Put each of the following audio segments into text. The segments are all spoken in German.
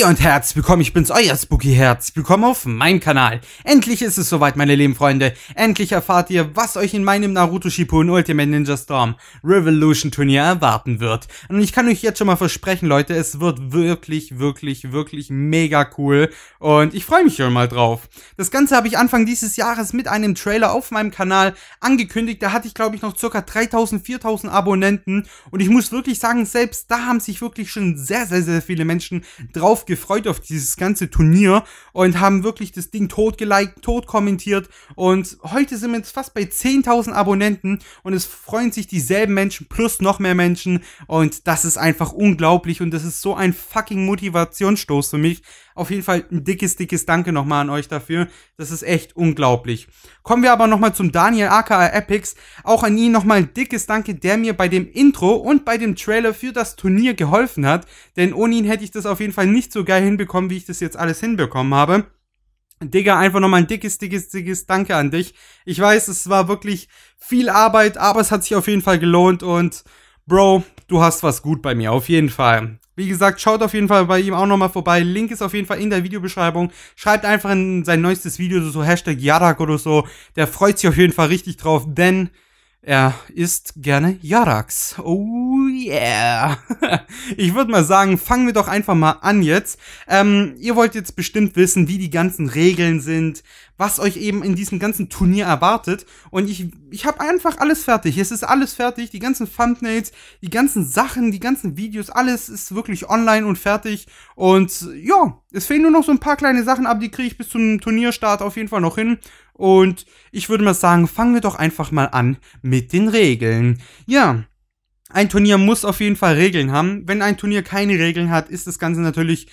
Hey und Herz willkommen, ich bin's, euer Spooky Herz. Willkommen auf meinem Kanal. Endlich ist es soweit, meine lieben Freunde. Endlich erfahrt ihr, was euch in meinem Naruto Shippuden Ultimate Ninja Storm Revolution Turnier erwarten wird. Und ich kann euch jetzt schon mal versprechen, Leute, es wird wirklich, wirklich, wirklich mega cool. Und ich freue mich schon mal drauf. Das Ganze habe ich Anfang dieses Jahres mit einem Trailer auf meinem Kanal angekündigt. Da hatte ich, glaube ich, noch ca. 3000, 4000 Abonnenten. Und ich muss wirklich sagen, selbst da haben sich wirklich schon sehr, sehr, sehr viele Menschen drauf gefreut auf dieses ganze Turnier und haben wirklich das Ding tot geliked, tot kommentiert. Und heute sind wir jetzt fast bei 10.000 Abonnenten und es freuen sich dieselben Menschen plus noch mehr Menschen. Und das ist einfach unglaublich und das ist so ein fucking Motivationsstoß für mich, auf jeden Fall ein dickes, dickes Danke nochmal an euch dafür. Das ist echt unglaublich. Kommen wir aber nochmal zum Daniel aka Epics. Auch an ihn nochmal ein dickes Danke, der mir bei dem Intro und bei dem Trailer für das Turnier geholfen hat. Denn ohne ihn hätte ich das auf jeden Fall nicht so geil hinbekommen, wie ich das jetzt alles hinbekommen habe. Digga, einfach nochmal ein dickes, dickes, dickes Danke an dich. Ich weiß, es war wirklich viel Arbeit, aber es hat sich auf jeden Fall gelohnt und Bro, du hast was gut bei mir, auf jeden Fall. Wie gesagt, schaut auf jeden Fall bei ihm auch nochmal vorbei. Link ist auf jeden Fall in der Videobeschreibung. Schreibt einfach in sein neuestes Video so, Hashtag Yadak oder so. Der freut sich auf jeden Fall richtig drauf, denn er isst gerne Jaraks. Oh yeah. Ich würde mal sagen, fangen wir doch einfach mal an jetzt. Ähm, ihr wollt jetzt bestimmt wissen, wie die ganzen Regeln sind, was euch eben in diesem ganzen Turnier erwartet. Und ich, ich habe einfach alles fertig. Es ist alles fertig. Die ganzen Thumbnails, die ganzen Sachen, die ganzen Videos, alles ist wirklich online und fertig. Und ja, es fehlen nur noch so ein paar kleine Sachen ab, die kriege ich bis zum Turnierstart auf jeden Fall noch hin. Und ich würde mal sagen, fangen wir doch einfach mal an mit den Regeln. Ja, ein Turnier muss auf jeden Fall Regeln haben. Wenn ein Turnier keine Regeln hat, ist das Ganze natürlich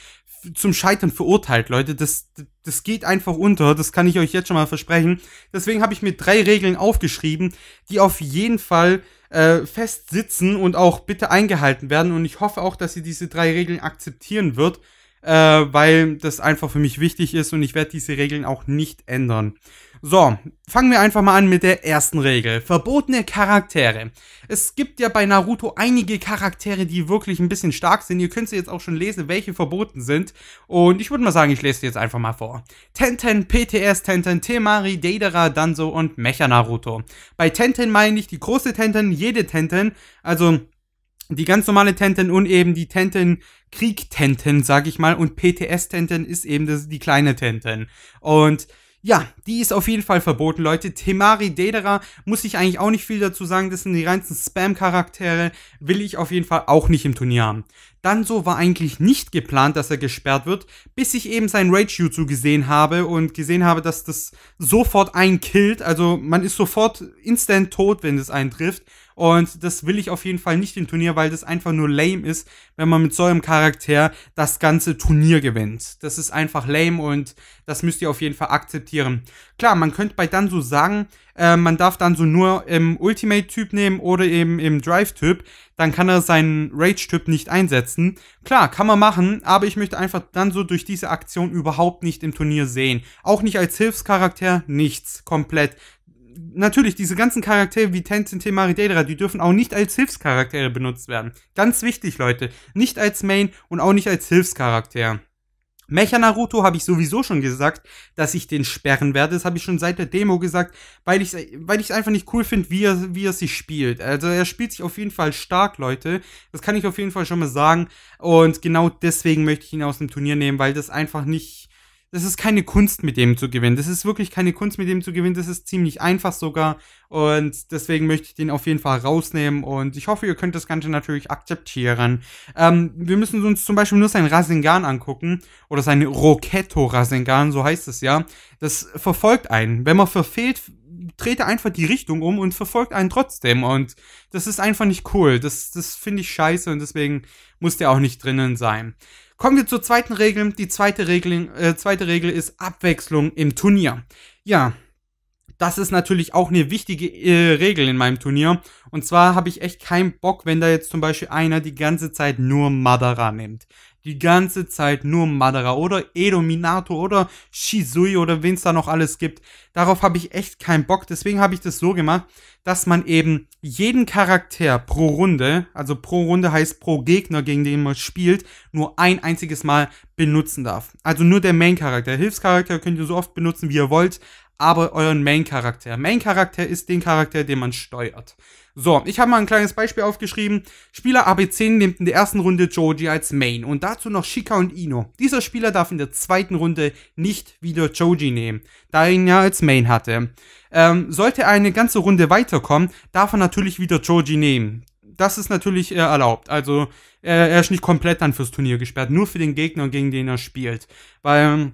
zum Scheitern verurteilt, Leute. Das, das geht einfach unter. Das kann ich euch jetzt schon mal versprechen. Deswegen habe ich mir drei Regeln aufgeschrieben, die auf jeden Fall äh, fest sitzen und auch bitte eingehalten werden. Und ich hoffe auch, dass ihr diese drei Regeln akzeptieren wird, äh, weil das einfach für mich wichtig ist und ich werde diese Regeln auch nicht ändern. So, fangen wir einfach mal an mit der ersten Regel. Verbotene Charaktere. Es gibt ja bei Naruto einige Charaktere, die wirklich ein bisschen stark sind. Ihr könnt sie jetzt auch schon lesen, welche verboten sind. Und ich würde mal sagen, ich lese sie jetzt einfach mal vor. Tenten, PTS, Tenten, Temari, Deidara, Danzo und Mecha Naruto. Bei Tenten meine ich die große Tenten, jede Tenten. Also die ganz normale Tenten und eben die Tenten Krieg Tenten, sag ich mal. Und PTS Tenten ist eben das, die kleine Tenten. Und ja, die ist auf jeden Fall verboten, Leute. Temari Dedera muss ich eigentlich auch nicht viel dazu sagen. Das sind die reinsten Spam-Charaktere. Will ich auf jeden Fall auch nicht im Turnier haben. Danzo war eigentlich nicht geplant, dass er gesperrt wird, bis ich eben sein Rage-Jutsu gesehen habe und gesehen habe, dass das sofort einen killt. Also man ist sofort instant tot, wenn es einen trifft. Und das will ich auf jeden Fall nicht im Turnier, weil das einfach nur lame ist, wenn man mit so einem Charakter das ganze Turnier gewinnt. Das ist einfach lame und das müsst ihr auf jeden Fall akzeptieren. Klar, man könnte bei Danso sagen, äh, man darf Danso nur im Ultimate-Typ nehmen oder eben im Drive-Typ. Dann kann er seinen Rage-Typ nicht einsetzen. Klar, kann man machen, aber ich möchte einfach Danso durch diese Aktion überhaupt nicht im Turnier sehen. Auch nicht als Hilfscharakter, nichts, komplett natürlich, diese ganzen Charaktere wie Tenzin Temari, Daedra, die dürfen auch nicht als Hilfscharaktere benutzt werden. Ganz wichtig, Leute. Nicht als Main und auch nicht als Hilfscharakter. Mecha Naruto habe ich sowieso schon gesagt, dass ich den sperren werde. Das habe ich schon seit der Demo gesagt, weil ich weil ich es einfach nicht cool finde, wie er wie er sich spielt. Also er spielt sich auf jeden Fall stark, Leute. Das kann ich auf jeden Fall schon mal sagen und genau deswegen möchte ich ihn aus dem Turnier nehmen, weil das einfach nicht das ist keine Kunst, mit dem zu gewinnen. Das ist wirklich keine Kunst, mit dem zu gewinnen. Das ist ziemlich einfach sogar. Und deswegen möchte ich den auf jeden Fall rausnehmen. Und ich hoffe, ihr könnt das Ganze natürlich akzeptieren. Ähm, wir müssen uns zum Beispiel nur seinen Rasengan angucken. Oder sein Roketo Rasengan, so heißt es ja. Das verfolgt einen. Wenn man verfehlt, dreht er einfach die Richtung um und verfolgt einen trotzdem. Und das ist einfach nicht cool. Das, das finde ich scheiße und deswegen muss der auch nicht drinnen sein. Kommen wir zur zweiten Regel. Die zweite Regel, äh, zweite Regel ist Abwechslung im Turnier. Ja, das ist natürlich auch eine wichtige äh, Regel in meinem Turnier. Und zwar habe ich echt keinen Bock, wenn da jetzt zum Beispiel einer die ganze Zeit nur Madara nimmt. Die ganze Zeit nur Madara oder Edominato oder Shizui oder wen es da noch alles gibt. Darauf habe ich echt keinen Bock. Deswegen habe ich das so gemacht, dass man eben jeden Charakter pro Runde, also pro Runde heißt pro Gegner, gegen den man spielt, nur ein einziges Mal benutzen darf. Also nur der Main-Charakter. Hilfscharakter könnt ihr so oft benutzen, wie ihr wollt, aber euren Main-Charakter. Main-Charakter ist den Charakter, den man steuert. So, ich habe mal ein kleines Beispiel aufgeschrieben. Spieler AB10 nimmt in der ersten Runde Joji als Main und dazu noch Shika und Ino. Dieser Spieler darf in der zweiten Runde nicht wieder Joji nehmen, da er ihn ja als Main hatte. Ähm, sollte er eine ganze Runde weiterkommen, darf er natürlich wieder Joji nehmen. Das ist natürlich äh, erlaubt. Also äh, er ist nicht komplett dann fürs Turnier gesperrt, nur für den Gegner, gegen den er spielt. Weil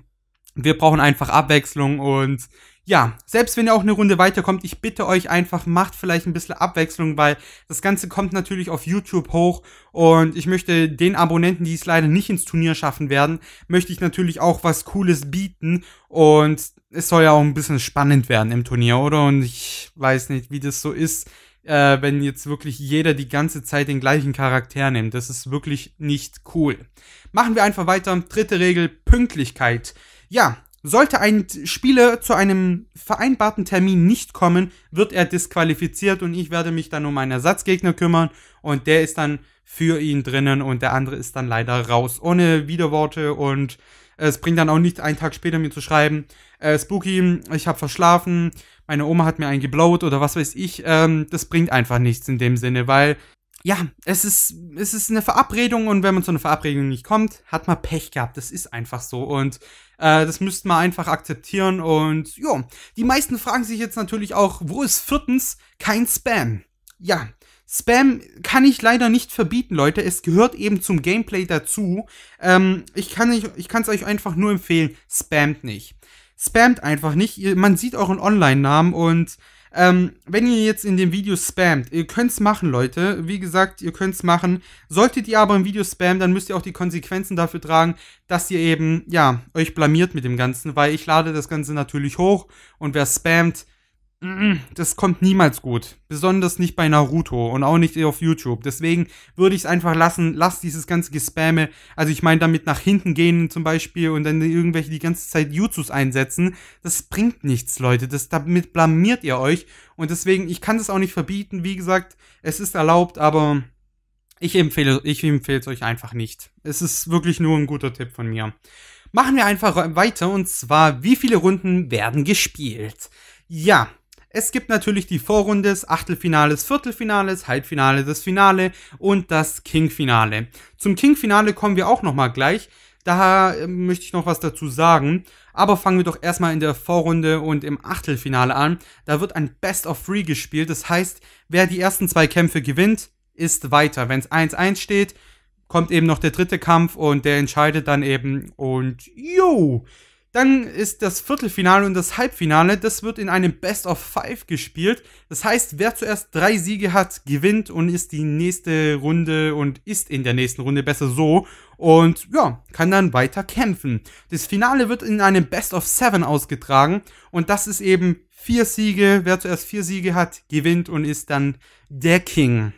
wir brauchen einfach Abwechslung und ja, selbst wenn ihr auch eine Runde weiterkommt, ich bitte euch einfach, macht vielleicht ein bisschen Abwechslung, weil das Ganze kommt natürlich auf YouTube hoch und ich möchte den Abonnenten, die es leider nicht ins Turnier schaffen werden, möchte ich natürlich auch was Cooles bieten und es soll ja auch ein bisschen spannend werden im Turnier, oder? Und ich weiß nicht, wie das so ist, äh, wenn jetzt wirklich jeder die ganze Zeit den gleichen Charakter nimmt. Das ist wirklich nicht cool. Machen wir einfach weiter. Dritte Regel, Pünktlichkeit. Ja, sollte ein Spieler zu einem vereinbarten Termin nicht kommen, wird er disqualifiziert und ich werde mich dann um meinen Ersatzgegner kümmern und der ist dann für ihn drinnen und der andere ist dann leider raus. Ohne Widerworte und es bringt dann auch nicht einen Tag später mir zu schreiben, äh, Spooky, ich habe verschlafen, meine Oma hat mir einen geblowt oder was weiß ich. Ähm, das bringt einfach nichts in dem Sinne, weil ja, es ist, es ist eine Verabredung und wenn man zu einer Verabredung nicht kommt, hat man Pech gehabt. Das ist einfach so und äh, das müsste man einfach akzeptieren und ja, die meisten fragen sich jetzt natürlich auch, wo ist viertens kein Spam? Ja, Spam kann ich leider nicht verbieten, Leute. Es gehört eben zum Gameplay dazu. Ähm, ich kann nicht, ich kann's euch einfach nur empfehlen, spamt nicht. Spamt einfach nicht. Man sieht euren Online-Namen und ähm, wenn ihr jetzt in dem Video spammt, ihr könnt's machen, Leute. Wie gesagt, ihr könnt's machen. Solltet ihr aber im Video spammen, dann müsst ihr auch die Konsequenzen dafür tragen, dass ihr eben, ja, euch blamiert mit dem Ganzen, weil ich lade das Ganze natürlich hoch und wer spammt, das kommt niemals gut. Besonders nicht bei Naruto und auch nicht auf YouTube. Deswegen würde ich es einfach lassen, lass dieses ganze Gespamme. Also ich meine damit nach hinten gehen zum Beispiel und dann irgendwelche die ganze Zeit Jutsus einsetzen. Das bringt nichts, Leute. Das, damit blamiert ihr euch. Und deswegen, ich kann das auch nicht verbieten. Wie gesagt, es ist erlaubt, aber ich empfehle, ich empfehle es euch einfach nicht. Es ist wirklich nur ein guter Tipp von mir. Machen wir einfach weiter und zwar, wie viele Runden werden gespielt? Ja, es gibt natürlich die Vorrunde, das Achtelfinale, das Viertelfinale, das Halbfinale, das Finale und das King-Finale. Zum King-Finale kommen wir auch nochmal gleich. Da äh, möchte ich noch was dazu sagen. Aber fangen wir doch erstmal in der Vorrunde und im Achtelfinale an. Da wird ein Best of Three gespielt. Das heißt, wer die ersten zwei Kämpfe gewinnt, ist weiter. Wenn es 1-1 steht, kommt eben noch der dritte Kampf und der entscheidet dann eben. Und jo, dann ist das Viertelfinale und das Halbfinale, das wird in einem Best of Five gespielt. Das heißt, wer zuerst drei Siege hat, gewinnt und ist die nächste Runde und ist in der nächsten Runde besser so und ja, kann dann weiter kämpfen. Das Finale wird in einem Best of Seven ausgetragen und das ist eben vier Siege. Wer zuerst vier Siege hat, gewinnt und ist dann der King.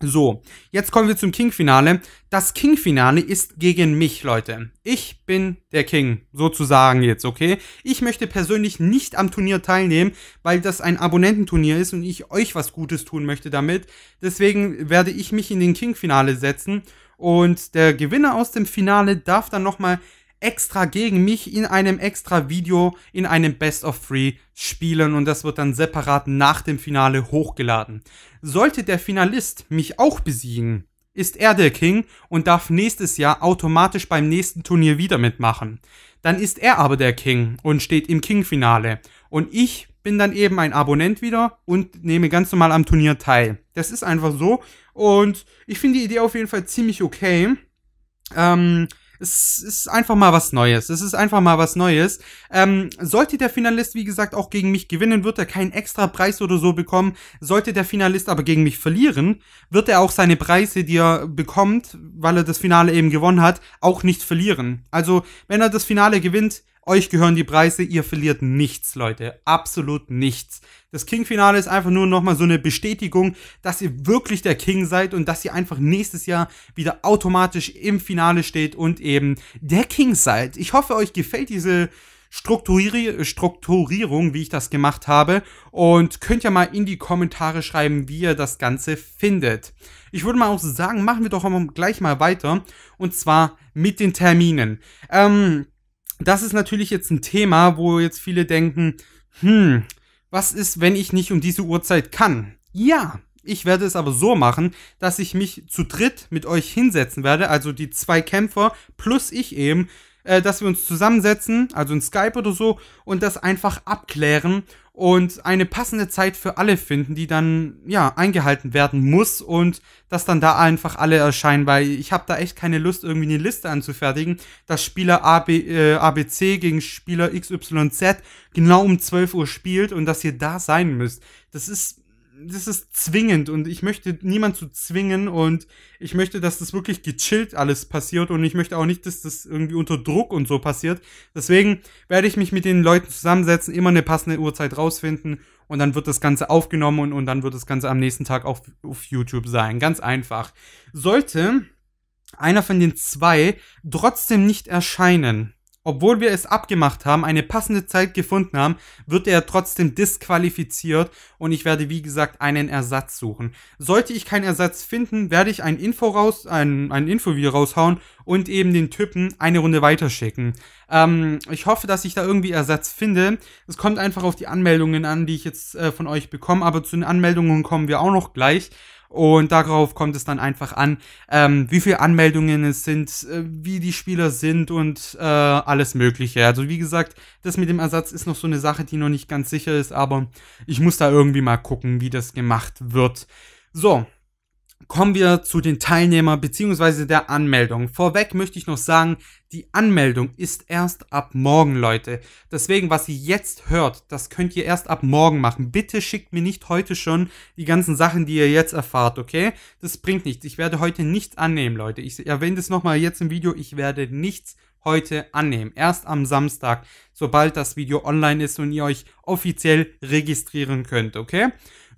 So, jetzt kommen wir zum King-Finale. Das King-Finale ist gegen mich, Leute. Ich bin der King, sozusagen jetzt, okay? Ich möchte persönlich nicht am Turnier teilnehmen, weil das ein Abonnententurnier ist und ich euch was Gutes tun möchte damit. Deswegen werde ich mich in den King-Finale setzen und der Gewinner aus dem Finale darf dann nochmal extra gegen mich in einem extra Video, in einem Best of Three spielen und das wird dann separat nach dem Finale hochgeladen. Sollte der Finalist mich auch besiegen, ist er der King und darf nächstes Jahr automatisch beim nächsten Turnier wieder mitmachen. Dann ist er aber der King und steht im King-Finale. Und ich bin dann eben ein Abonnent wieder und nehme ganz normal am Turnier teil. Das ist einfach so. Und ich finde die Idee auf jeden Fall ziemlich okay. Ähm, es ist einfach mal was Neues. Es ist einfach mal was Neues. Ähm, sollte der Finalist, wie gesagt, auch gegen mich gewinnen, wird er keinen extra Preis oder so bekommen. Sollte der Finalist aber gegen mich verlieren, wird er auch seine Preise, die er bekommt, weil er das Finale eben gewonnen hat, auch nicht verlieren. Also, wenn er das Finale gewinnt, euch gehören die Preise, ihr verliert nichts, Leute. Absolut nichts. Das King-Finale ist einfach nur nochmal so eine Bestätigung, dass ihr wirklich der King seid und dass ihr einfach nächstes Jahr wieder automatisch im Finale steht und eben der King seid. Ich hoffe, euch gefällt diese Strukturier Strukturierung, wie ich das gemacht habe. Und könnt ja mal in die Kommentare schreiben, wie ihr das Ganze findet. Ich würde mal auch sagen, machen wir doch gleich mal weiter. Und zwar mit den Terminen. Ähm, das ist natürlich jetzt ein Thema, wo jetzt viele denken, hm, was ist, wenn ich nicht um diese Uhrzeit kann? Ja, ich werde es aber so machen, dass ich mich zu dritt mit euch hinsetzen werde, also die zwei Kämpfer plus ich eben, äh, dass wir uns zusammensetzen, also in Skype oder so, und das einfach abklären und eine passende Zeit für alle finden, die dann ja eingehalten werden muss und dass dann da einfach alle erscheinen, weil ich habe da echt keine Lust irgendwie eine Liste anzufertigen, dass Spieler AB, äh, ABC gegen Spieler XYZ genau um 12 Uhr spielt und dass ihr da sein müsst. Das ist das ist zwingend und ich möchte niemand zu zwingen und ich möchte, dass das wirklich gechillt alles passiert und ich möchte auch nicht, dass das irgendwie unter Druck und so passiert. Deswegen werde ich mich mit den Leuten zusammensetzen, immer eine passende Uhrzeit rausfinden und dann wird das Ganze aufgenommen und, und dann wird das Ganze am nächsten Tag auf, auf YouTube sein. Ganz einfach. Sollte einer von den zwei trotzdem nicht erscheinen, obwohl wir es abgemacht haben, eine passende Zeit gefunden haben, wird er trotzdem disqualifiziert und ich werde wie gesagt einen Ersatz suchen. Sollte ich keinen Ersatz finden, werde ich ein Info raus, ein, ein Infovideo raushauen und eben den Typen eine Runde weiterschicken. Ähm, ich hoffe, dass ich da irgendwie Ersatz finde. Es kommt einfach auf die Anmeldungen an, die ich jetzt äh, von euch bekomme, aber zu den Anmeldungen kommen wir auch noch gleich. Und darauf kommt es dann einfach an, ähm, wie viele Anmeldungen es sind, äh, wie die Spieler sind und äh, alles Mögliche. Also wie gesagt, das mit dem Ersatz ist noch so eine Sache, die noch nicht ganz sicher ist, aber ich muss da irgendwie mal gucken, wie das gemacht wird. So, kommen wir zu den Teilnehmern bzw. der Anmeldung. Vorweg möchte ich noch sagen, die Anmeldung ist erst ab morgen, Leute. Deswegen, was ihr jetzt hört, das könnt ihr erst ab morgen machen. Bitte schickt mir nicht heute schon die ganzen Sachen, die ihr jetzt erfahrt, okay? Das bringt nichts. Ich werde heute nichts annehmen, Leute. Ich erwähne das nochmal jetzt im Video. Ich werde nichts heute annehmen. Erst am Samstag, sobald das Video online ist und ihr euch offiziell registrieren könnt, okay?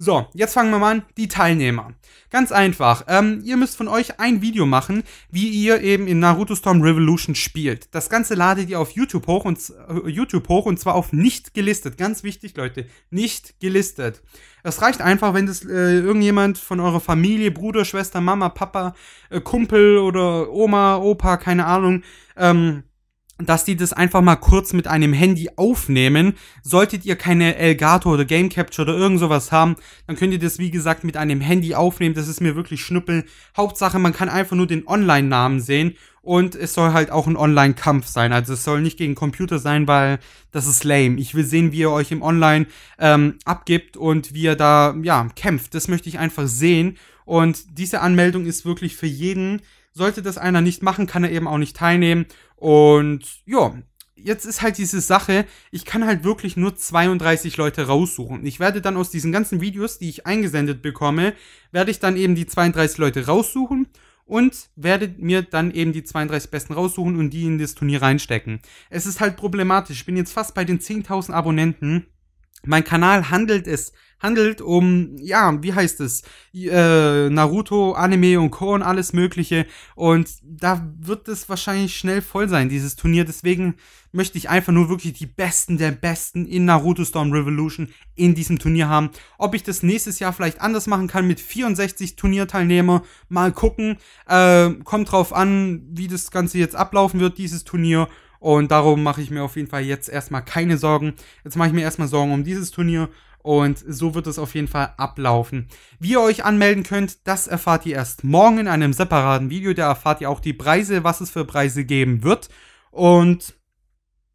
So, jetzt fangen wir mal an. Die Teilnehmer. Ganz einfach. Ähm, ihr müsst von euch ein Video machen, wie ihr eben in Naruto Storm Revolution spielt. Das Ganze ladet ihr auf YouTube hoch und äh, YouTube hoch und zwar auf nicht gelistet. Ganz wichtig, Leute, nicht gelistet. Es reicht einfach, wenn das äh, irgendjemand von eurer Familie, Bruder, Schwester, Mama, Papa, äh, Kumpel oder Oma, Opa, keine Ahnung, ähm, dass die das einfach mal kurz mit einem Handy aufnehmen. Solltet ihr keine Elgato oder Game Capture oder irgend sowas haben, dann könnt ihr das wie gesagt mit einem Handy aufnehmen. Das ist mir wirklich Schnuppel. Hauptsache, man kann einfach nur den Online-Namen sehen und es soll halt auch ein Online-Kampf sein. Also es soll nicht gegen Computer sein, weil das ist lame. Ich will sehen, wie ihr euch im Online ähm, abgibt und wie ihr da ja kämpft. Das möchte ich einfach sehen. Und diese Anmeldung ist wirklich für jeden. Sollte das einer nicht machen, kann er eben auch nicht teilnehmen. Und ja, jetzt ist halt diese Sache, ich kann halt wirklich nur 32 Leute raussuchen. ich werde dann aus diesen ganzen Videos, die ich eingesendet bekomme, werde ich dann eben die 32 Leute raussuchen und werde mir dann eben die 32 Besten raussuchen und die in das Turnier reinstecken. Es ist halt problematisch. Ich bin jetzt fast bei den 10.000 Abonnenten mein Kanal handelt es, handelt um, ja, wie heißt es, äh, Naruto, Anime und Co. und alles Mögliche. Und da wird es wahrscheinlich schnell voll sein, dieses Turnier. Deswegen möchte ich einfach nur wirklich die Besten der Besten in Naruto Storm Revolution in diesem Turnier haben. Ob ich das nächstes Jahr vielleicht anders machen kann mit 64 Turnierteilnehmer, mal gucken. Äh, kommt drauf an, wie das Ganze jetzt ablaufen wird, dieses Turnier. Und darum mache ich mir auf jeden Fall jetzt erstmal keine Sorgen. Jetzt mache ich mir erstmal Sorgen um dieses Turnier. Und so wird es auf jeden Fall ablaufen. Wie ihr euch anmelden könnt, das erfahrt ihr erst morgen in einem separaten Video. Da erfahrt ihr auch die Preise, was es für Preise geben wird. Und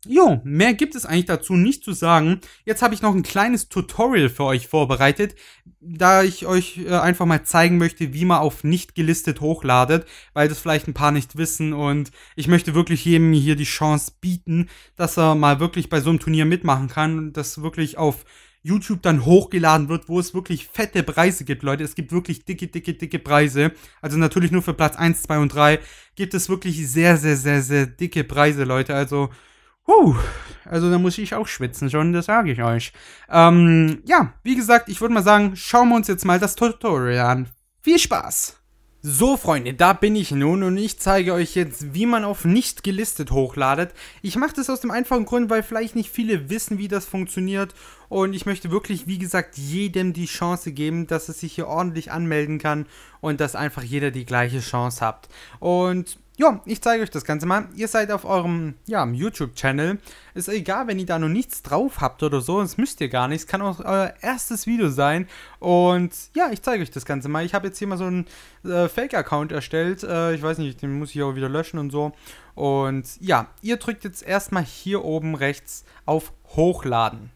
Jo, mehr gibt es eigentlich dazu nicht zu sagen. Jetzt habe ich noch ein kleines Tutorial für euch vorbereitet, da ich euch äh, einfach mal zeigen möchte, wie man auf nicht gelistet hochladet, weil das vielleicht ein paar nicht wissen und ich möchte wirklich jedem hier die Chance bieten, dass er mal wirklich bei so einem Turnier mitmachen kann und das wirklich auf YouTube dann hochgeladen wird, wo es wirklich fette Preise gibt, Leute. Es gibt wirklich dicke, dicke, dicke Preise. Also natürlich nur für Platz 1, 2 und 3 gibt es wirklich sehr, sehr, sehr, sehr dicke Preise, Leute. Also Huh, also da muss ich auch schwitzen schon, das sage ich euch. Ähm, ja, wie gesagt, ich würde mal sagen, schauen wir uns jetzt mal das Tutorial an. Viel Spaß! So Freunde, da bin ich nun und ich zeige euch jetzt, wie man auf nicht gelistet hochladet. Ich mache das aus dem einfachen Grund, weil vielleicht nicht viele wissen, wie das funktioniert und ich möchte wirklich, wie gesagt, jedem die Chance geben, dass es sich hier ordentlich anmelden kann und dass einfach jeder die gleiche Chance hat. Und ja, ich zeige euch das Ganze mal. Ihr seid auf eurem ja, YouTube-Channel. Ist egal, wenn ihr da noch nichts drauf habt oder so. Das müsst ihr gar nicht. Es kann auch euer erstes Video sein. Und ja, ich zeige euch das Ganze mal. Ich habe jetzt hier mal so einen äh, Fake-Account erstellt. Äh, ich weiß nicht, den muss ich auch wieder löschen und so. Und ja, ihr drückt jetzt erstmal hier oben rechts auf Hochladen.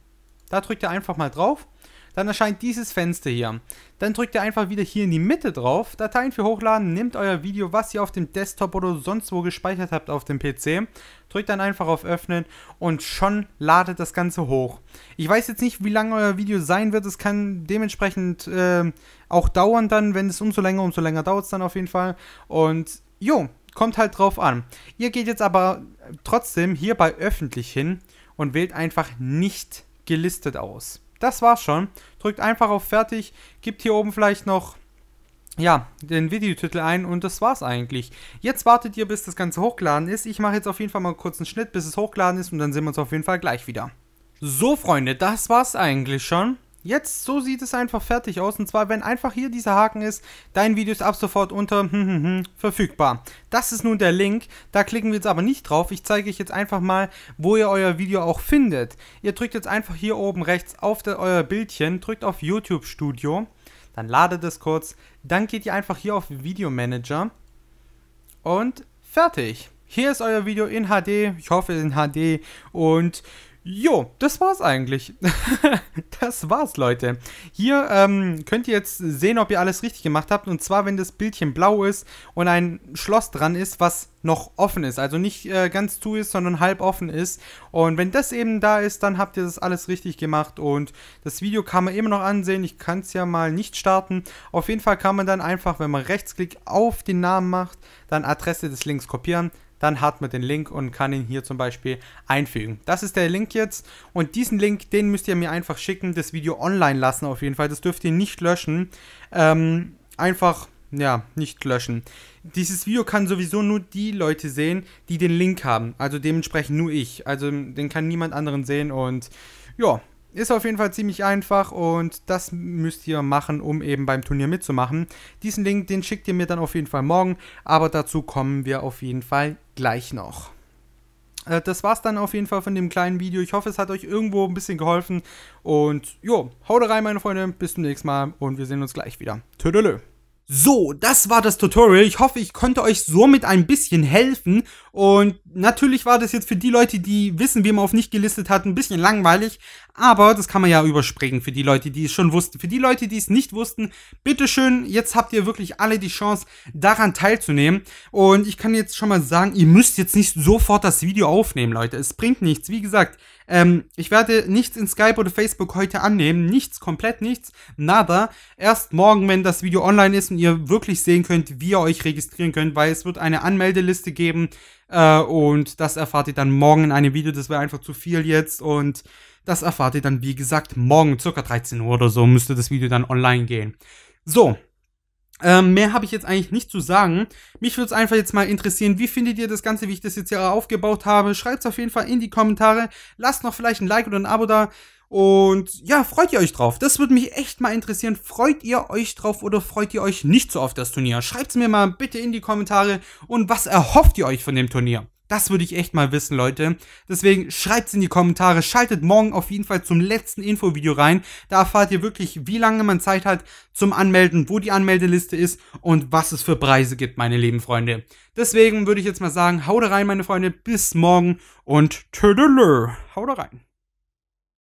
Da drückt ihr einfach mal drauf. Dann erscheint dieses Fenster hier. Dann drückt ihr einfach wieder hier in die Mitte drauf, Dateien für Hochladen, nehmt euer Video, was ihr auf dem Desktop oder sonst wo gespeichert habt auf dem PC, drückt dann einfach auf Öffnen und schon ladet das Ganze hoch. Ich weiß jetzt nicht, wie lange euer Video sein wird, es kann dementsprechend äh, auch dauern dann, wenn es umso länger, umso länger dauert es dann auf jeden Fall. Und jo, kommt halt drauf an. Ihr geht jetzt aber trotzdem hier bei öffentlich hin und wählt einfach nicht gelistet aus. Das war's schon. Drückt einfach auf Fertig, gibt hier oben vielleicht noch ja, den Videotitel ein und das war's eigentlich. Jetzt wartet ihr, bis das Ganze hochgeladen ist. Ich mache jetzt auf jeden Fall mal kurz einen Schnitt, bis es hochgeladen ist und dann sehen wir uns auf jeden Fall gleich wieder. So, Freunde, das war's eigentlich schon. Jetzt, so sieht es einfach fertig aus. Und zwar, wenn einfach hier dieser Haken ist, dein Video ist ab sofort unter hm, hm, hm, verfügbar. Das ist nun der Link. Da klicken wir jetzt aber nicht drauf. Ich zeige euch jetzt einfach mal, wo ihr euer Video auch findet. Ihr drückt jetzt einfach hier oben rechts auf der, euer Bildchen, drückt auf YouTube Studio. Dann ladet es kurz. Dann geht ihr einfach hier auf Video Manager. Und fertig. Hier ist euer Video in HD, ich hoffe in HD und Jo, das war's eigentlich. das war's, Leute. Hier ähm, könnt ihr jetzt sehen, ob ihr alles richtig gemacht habt. Und zwar, wenn das Bildchen blau ist und ein Schloss dran ist, was noch offen ist. Also nicht äh, ganz zu ist, sondern halb offen ist. Und wenn das eben da ist, dann habt ihr das alles richtig gemacht. Und das Video kann man immer noch ansehen. Ich kann es ja mal nicht starten. Auf jeden Fall kann man dann einfach, wenn man Rechtsklick auf den Namen macht, dann Adresse des Links kopieren dann hat man den Link und kann ihn hier zum Beispiel einfügen. Das ist der Link jetzt und diesen Link, den müsst ihr mir einfach schicken, das Video online lassen auf jeden Fall. Das dürft ihr nicht löschen. Ähm, einfach, ja, nicht löschen. Dieses Video kann sowieso nur die Leute sehen, die den Link haben. Also dementsprechend nur ich. Also den kann niemand anderen sehen und ja, ist auf jeden Fall ziemlich einfach und das müsst ihr machen, um eben beim Turnier mitzumachen. Diesen Link, den schickt ihr mir dann auf jeden Fall morgen, aber dazu kommen wir auf jeden Fall gleich noch äh, das war's dann auf jeden Fall von dem kleinen Video. Ich hoffe, es hat euch irgendwo ein bisschen geholfen. Und jo, haut rein, meine Freunde. Bis zum nächsten Mal und wir sehen uns gleich wieder. Tödelö. So, das war das Tutorial. Ich hoffe, ich konnte euch somit ein bisschen helfen. Und natürlich war das jetzt für die Leute, die wissen, wie man auf nicht gelistet hat, ein bisschen langweilig. Aber das kann man ja überspringen für die Leute, die es schon wussten. Für die Leute, die es nicht wussten, bitteschön, jetzt habt ihr wirklich alle die Chance, daran teilzunehmen. Und ich kann jetzt schon mal sagen, ihr müsst jetzt nicht sofort das Video aufnehmen, Leute. Es bringt nichts. Wie gesagt, ähm, ich werde nichts in Skype oder Facebook heute annehmen. Nichts, komplett nichts. Nada. Erst morgen, wenn das Video online ist und ihr wirklich sehen könnt, wie ihr euch registrieren könnt, weil es wird eine Anmeldeliste geben. Äh, und das erfahrt ihr dann morgen in einem Video. Das wäre einfach zu viel jetzt. Und das erfahrt ihr dann, wie gesagt, morgen, circa 13 Uhr oder so, müsste das Video dann online gehen. So, ähm, mehr habe ich jetzt eigentlich nicht zu sagen. Mich würde es einfach jetzt mal interessieren, wie findet ihr das Ganze, wie ich das jetzt hier aufgebaut habe? Schreibt es auf jeden Fall in die Kommentare. Lasst noch vielleicht ein Like oder ein Abo da. Und ja, freut ihr euch drauf? Das würde mich echt mal interessieren. Freut ihr euch drauf oder freut ihr euch nicht so auf das Turnier? Schreibt es mir mal bitte in die Kommentare. Und was erhofft ihr euch von dem Turnier? Das würde ich echt mal wissen, Leute. Deswegen schreibt's in die Kommentare. Schaltet morgen auf jeden Fall zum letzten Infovideo rein. Da erfahrt ihr wirklich, wie lange man Zeit hat zum Anmelden, wo die Anmeldeliste ist und was es für Preise gibt, meine lieben Freunde. Deswegen würde ich jetzt mal sagen, haut rein, meine Freunde. Bis morgen und tödelö. Haut rein.